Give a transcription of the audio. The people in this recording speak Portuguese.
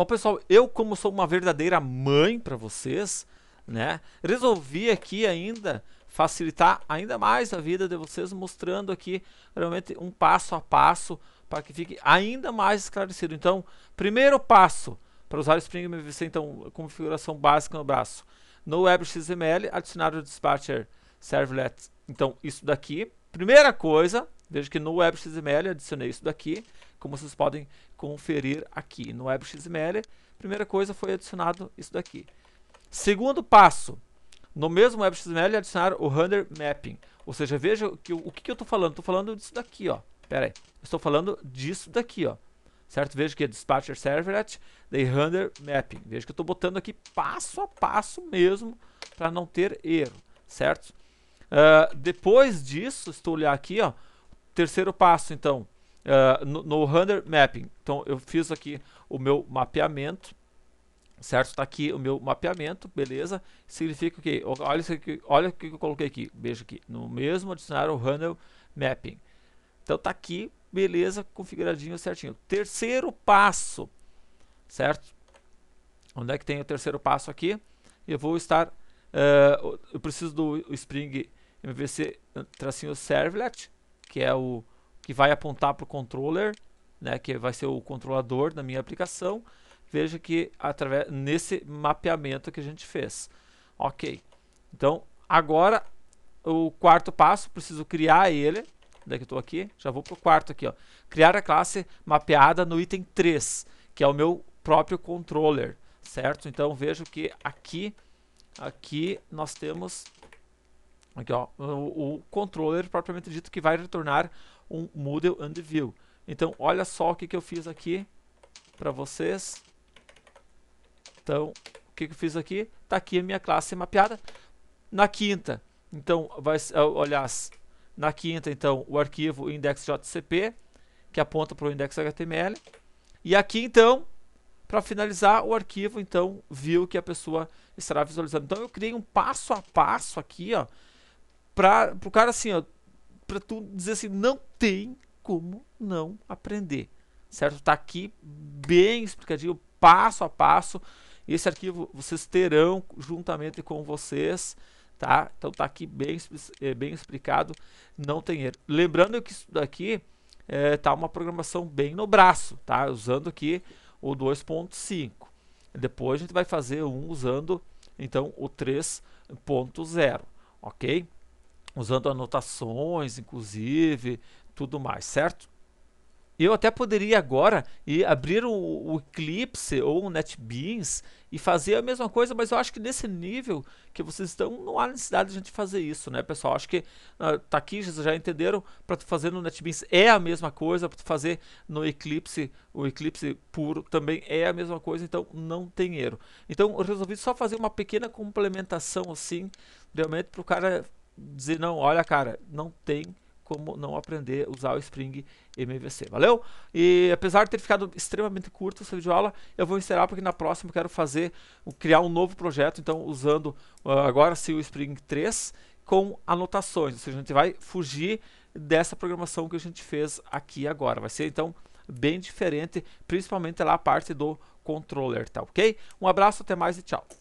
Bom, pessoal, eu como sou uma verdadeira mãe para vocês, né? Resolvi aqui ainda facilitar ainda mais a vida de vocês, mostrando aqui realmente um passo a passo para que fique ainda mais esclarecido. Então, primeiro passo para usar o Spring MVC, então, configuração básica no braço. No Web XML, adicionar o Dispatcher Servlet. Então, isso daqui. Primeira coisa, veja que no Web XML adicionei isso daqui como vocês podem conferir aqui no WebXML. Primeira coisa foi adicionado isso daqui. Segundo passo, no mesmo WebXML adicionar o render mapping. Ou seja, veja que, o que, que eu estou falando. Estou falando disso daqui, ó. Pera aí. Estou falando disso daqui, ó. Certo? Veja que é dispatcher servlet, daí render mapping. Veja que eu estou botando aqui passo a passo mesmo para não ter erro, certo? Uh, depois disso, estou olhar aqui, ó. Terceiro passo, então, uh, no, no render mapping. Então eu fiz aqui o meu mapeamento, certo? Está aqui o meu mapeamento, beleza? Significa o quê? Olha, isso aqui, olha o que eu coloquei aqui, veja aqui, no mesmo adicionar o render mapping. Então está aqui, beleza, configuradinho certinho. Terceiro passo, certo? Onde é que tem o terceiro passo aqui? Eu vou estar, uh, eu preciso do Spring MVC tracinho servlet, que é o que vai apontar para o controller, né, que vai ser o controlador da minha aplicação. Veja que através nesse mapeamento que a gente fez. Ok. Então, agora o quarto passo, preciso criar ele. Onde é que eu estou aqui? Já vou para o quarto aqui. Ó. Criar a classe mapeada no item 3, que é o meu próprio controller. Certo? Então, vejo que aqui, aqui nós temos aqui, ó, o, o controller propriamente dito que vai retornar um model and View. Então, olha só o que, que eu fiz aqui para vocês. Então, o que, que eu fiz aqui? Está aqui a minha classe mapeada. Na quinta, então, vai, ah, olhar na quinta, então, o arquivo index.jcp, que aponta para o index.html. E aqui, então, para finalizar, o arquivo, então, view que a pessoa estará visualizando. Então, eu criei um passo a passo aqui, ó, para o cara, assim, ó, para tu dizer assim, não tem como não aprender. Certo? Tá aqui bem explicadinho, passo a passo. Esse arquivo vocês terão juntamente com vocês, tá? Então tá aqui bem, é, bem explicado, não tem erro. Lembrando que isso daqui é, tá uma programação bem no braço, tá? Usando aqui o 2.5. Depois a gente vai fazer um usando então o 3.0, ok? usando anotações, inclusive, tudo mais, certo? Eu até poderia agora ir abrir o, o Eclipse ou o NetBeans e fazer a mesma coisa, mas eu acho que nesse nível que vocês estão, não há necessidade de a gente fazer isso, né, pessoal? Acho que uh, tá aqui, vocês já entenderam, para fazer no NetBeans é a mesma coisa, para fazer no Eclipse, o Eclipse puro também é a mesma coisa, então não tem erro. Então eu resolvi só fazer uma pequena complementação assim, realmente para o cara dizer, não, olha cara, não tem como não aprender a usar o Spring MVC, valeu? E apesar de ter ficado extremamente curto essa videoaula, eu vou encerrar porque na próxima eu quero fazer, criar um novo projeto, então usando uh, agora sim o Spring 3 com anotações, ou seja, a gente vai fugir dessa programação que a gente fez aqui agora, vai ser então bem diferente, principalmente lá a parte do controller, tá ok? Um abraço, até mais e tchau!